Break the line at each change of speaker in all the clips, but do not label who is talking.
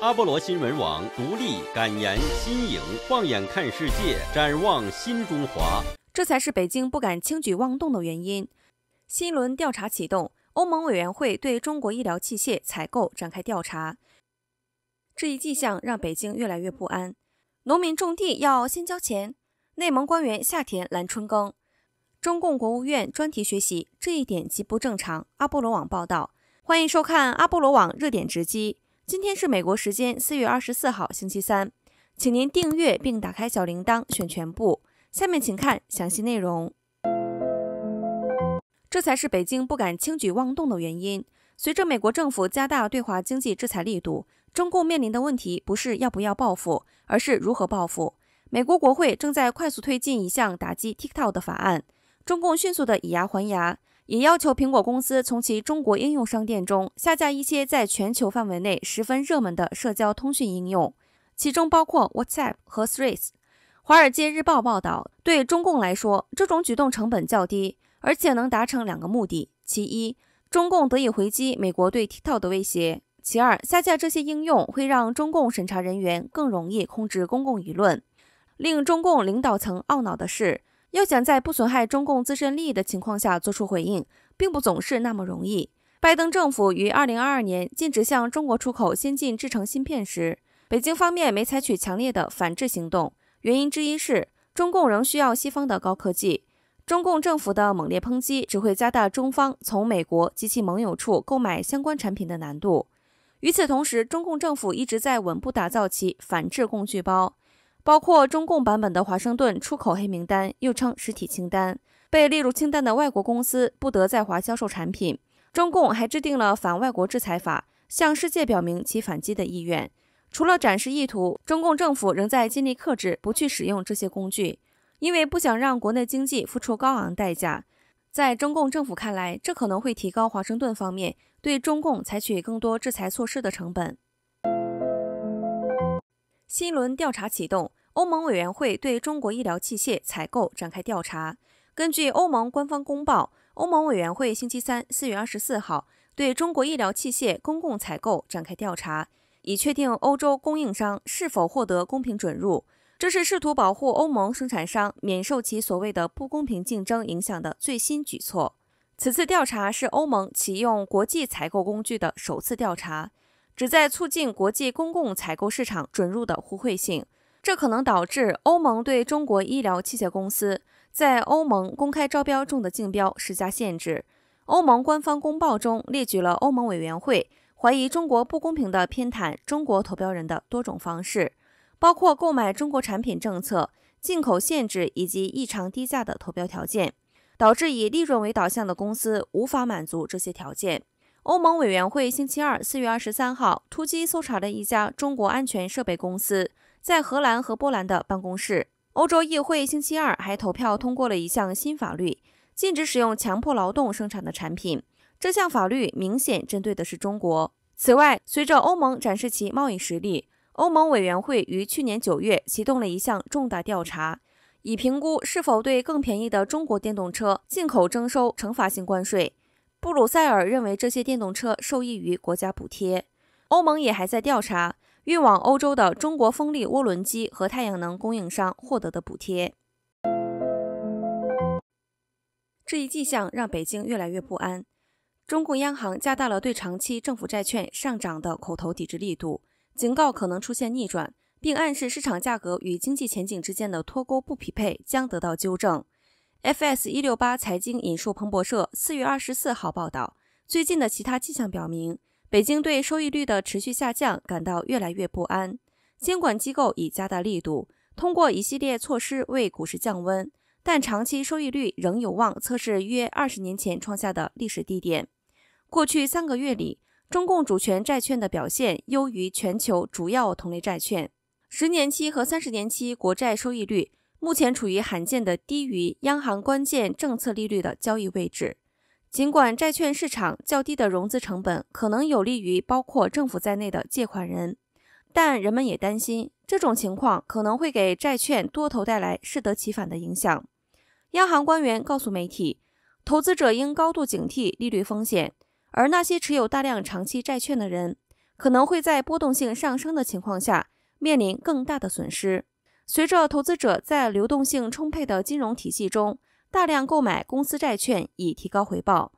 阿波罗新闻网独立敢言，新颖，放眼看世界，展望新中华。这才是北京不敢轻举妄动的原因。新一轮调查启动，欧盟委员会对中国医疗器械采购展开调查，这一迹象让北京越来越不安。农民种地要先交钱，内蒙官员下田揽春耕。中共国务院专题学习，这一点极不正常。阿波罗网报道，欢迎收看阿波罗网热点直击。今天是美国时间四月二十四号星期三，请您订阅并打开小铃铛，选全部。下面请看详细内容。这才是北京不敢轻举妄动的原因。随着美国政府加大对华经济制裁力度，中共面临的问题不是要不要报复，而是如何报复。美国国会正在快速推进一项打击 TikTok 的法案，中共迅速的以牙还牙。也要求苹果公司从其中国应用商店中下架一些在全球范围内十分热门的社交通讯应用，其中包括 WhatsApp 和 Threads。《华尔街日报》报道，对中共来说，这种举动成本较低，而且能达成两个目的：其一，中共得以回击美国对 TikTok 的威胁；其二，下架这些应用会让中共审查人员更容易控制公共舆论。令中共领导层懊恼的是。要想在不损害中共自身利益的情况下做出回应，并不总是那么容易。拜登政府于二零二二年禁止向中国出口先进制成芯片时，北京方面没采取强烈的反制行动，原因之一是中共仍需要西方的高科技。中共政府的猛烈抨击只会加大中方从美国及其盟友处购买相关产品的难度。与此同时，中共政府一直在稳步打造其反制工具包。包括中共版本的华盛顿出口黑名单，又称实体清单，被列入清单的外国公司不得在华销售产品。中共还制定了反外国制裁法，向世界表明其反击的意愿。除了展示意图，中共政府仍在尽力克制，不去使用这些工具，因为不想让国内经济付出高昂代价。在中共政府看来，这可能会提高华盛顿方面对中共采取更多制裁措施的成本。新一轮调查启动，欧盟委员会对中国医疗器械采购展开调查。根据欧盟官方公报，欧盟委员会星期三（四月二十四号）对中国医疗器械公共采购展开调查，以确定欧洲供应商是否获得公平准入。这是试图保护欧盟生产商免受其所谓的不公平竞争影响的最新举措。此次调查是欧盟启用国际采购工具的首次调查。旨在促进国际公共采购市场准入的互惠性，这可能导致欧盟对中国医疗器械公司在欧盟公开招标中的竞标施加限制。欧盟官方公报中列举了欧盟委员会怀疑中国不公平的偏袒中国投标人的多种方式，包括购买中国产品政策、进口限制以及异常低价的投标条件，导致以利润为导向的公司无法满足这些条件。欧盟委员会星期二四月二十三号突击搜查了一家中国安全设备公司在荷兰和波兰的办公室。欧洲议会星期二还投票通过了一项新法律，禁止使用强迫劳动生产的产品。这项法律明显针对的是中国。此外，随着欧盟展示其贸易实力，欧盟委员会于去年九月启动了一项重大调查，以评估是否对更便宜的中国电动车进口征收惩罚性关税。布鲁塞尔认为这些电动车受益于国家补贴，欧盟也还在调查运往欧洲的中国风力涡轮机和太阳能供应商获得的补贴。这一迹象让北京越来越不安。中共央行加大了对长期政府债券上涨的口头抵制力度，警告可能出现逆转，并暗示市场价格与经济前景之间的脱钩不匹配将得到纠正。FS 一六八财经引述彭博社四月二十四号报道，最近的其他迹象表明，北京对收益率的持续下降感到越来越不安。监管机构已加大力度，通过一系列措施为股市降温，但长期收益率仍有望测试约二十年前创下的历史低点。过去三个月里，中共主权债券的表现优于全球主要同类债券，十年期和三十年期国债收益率。目前处于罕见的低于央行关键政策利率的交易位置。尽管债券市场较低的融资成本可能有利于包括政府在内的借款人，但人们也担心这种情况可能会给债券多头带来适得其反的影响。央行官员告诉媒体，投资者应高度警惕利率风险，而那些持有大量长期债券的人可能会在波动性上升的情况下面临更大的损失。随着投资者在流动性充沛的金融体系中大量购买公司债券以提高回报，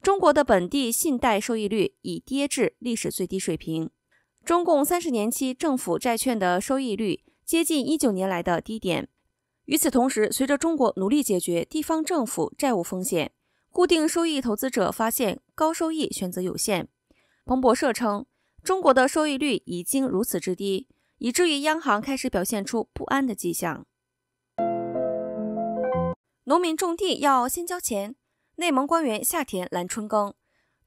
中国的本地信贷收益率已跌至历史最低水平。中共三十年期政府债券的收益率接近一九年来的低点。与此同时，随着中国努力解决地方政府债务风险，固定收益投资者发现高收益选择有限。彭博社称，中国的收益率已经如此之低。以至于央行开始表现出不安的迹象。农民种地要先交钱，内蒙官员下田兰春耕。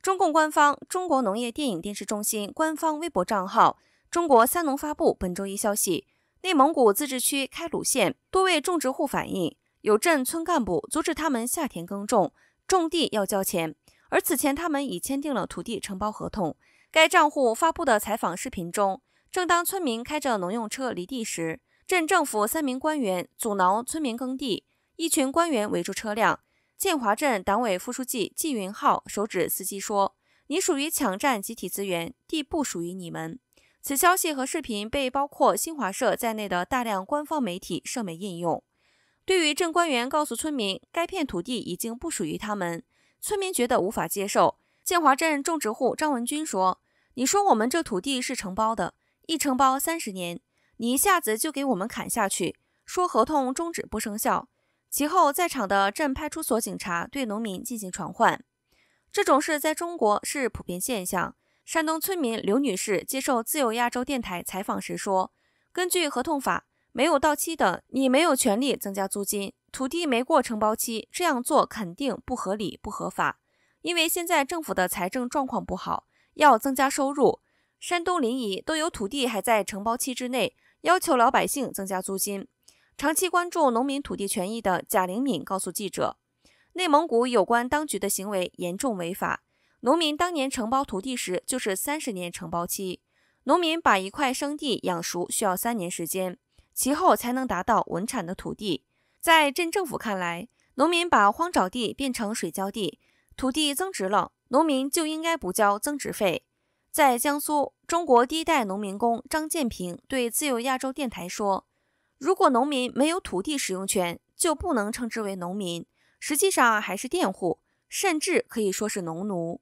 中共官方中国农业电影电视中心官方微博账号“中国三农”发布本周一消息：内蒙古自治区开鲁县多位种植户反映，有镇村干部阻止他们下田耕种，种地要交钱，而此前他们已签订了土地承包合同。该账户发布的采访视频中。正当村民开着农用车犁地时，镇政府三名官员阻挠村民耕地，一群官员围住车辆。建华镇党委副书记季云浩手指司机说：“你属于抢占集体资源，地不属于你们。”此消息和视频被包括新华社在内的大量官方媒体、社媒应用。对于镇官员告诉村民该片土地已经不属于他们，村民觉得无法接受。建华镇种植户张文军说：“你说我们这土地是承包的。”一承包三十年，你一下子就给我们砍下去，说合同终止不生效。其后，在场的镇派出所警察对农民进行传唤。这种事在中国是普遍现象。山东村民刘女士接受自由亚洲电台采访时说：“根据合同法，没有到期的，你没有权利增加租金。土地没过承包期，这样做肯定不合理、不合法。因为现在政府的财政状况不好，要增加收入。”山东临沂都有土地还在承包期之内，要求老百姓增加租金。长期关注农民土地权益的贾玲敏告诉记者，内蒙古有关当局的行为严重违法。农民当年承包土地时就是三十年承包期，农民把一块生地养熟需要三年时间，其后才能达到稳产的土地。在镇政府看来，农民把荒沼地变成水浇地，土地增值了，农民就应该补交增值费。在江苏，中国第一代农民工张建平对自由亚洲电台说：“如果农民没有土地使用权，就不能称之为农民，实际上还是佃户，甚至可以说是农奴。”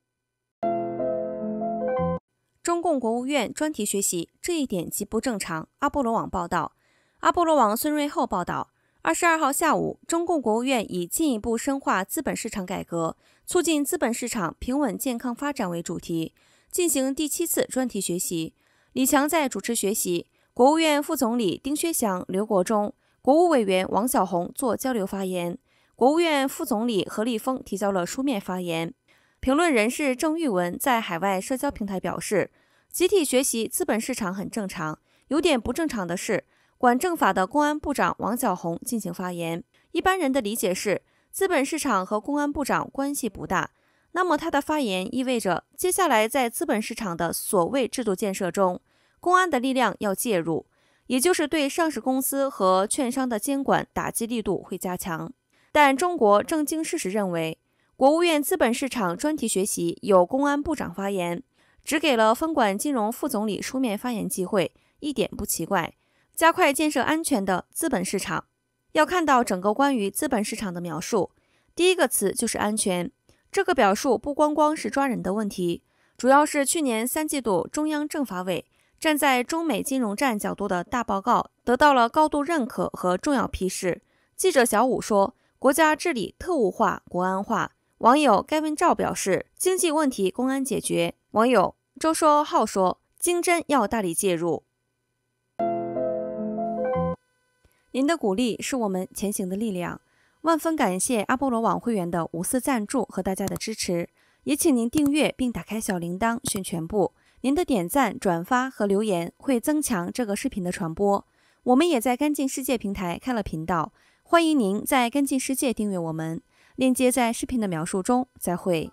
中共国务院专题学习这一点极不正常。阿波罗网报道，阿波罗网孙瑞厚报道：二十二号下午，中共国务院以“进一步深化资本市场改革，促进资本市场平稳健康发展”为主题。进行第七次专题学习，李强在主持学习。国务院副总理丁薛祥、刘国忠，国务委员王晓红作交流发言。国务院副总理何立峰提交了书面发言。评论人士郑玉文在海外社交平台表示，集体学习资本市场很正常，有点不正常的是，管政法的公安部长王晓红进行发言。一般人的理解是，资本市场和公安部长关系不大。那么他的发言意味着，接下来在资本市场的所谓制度建设中，公安的力量要介入，也就是对上市公司和券商的监管打击力度会加强。但中国正经事实认为，国务院资本市场专题学习有公安部长发言，只给了分管金融副总理书面发言机会，一点不奇怪。加快建设安全的资本市场，要看到整个关于资本市场的描述，第一个词就是安全。这个表述不光光是抓人的问题，主要是去年三季度中央政法委站在中美金融战角度的大报告得到了高度认可和重要批示。记者小五说：“国家治理特务化、国安化。”网友盖文照表示：“经济问题公安解决。”网友周说：“浩说经侦要大力介入。”您的鼓励是我们前行的力量。万分感谢阿波罗网会员的无私赞助和大家的支持，也请您订阅并打开小铃铛选全部。您的点赞、转发和留言会增强这个视频的传播。我们也在干净世界平台开了频道，欢迎您在干净世界订阅我们，链接在视频的描述中。再会。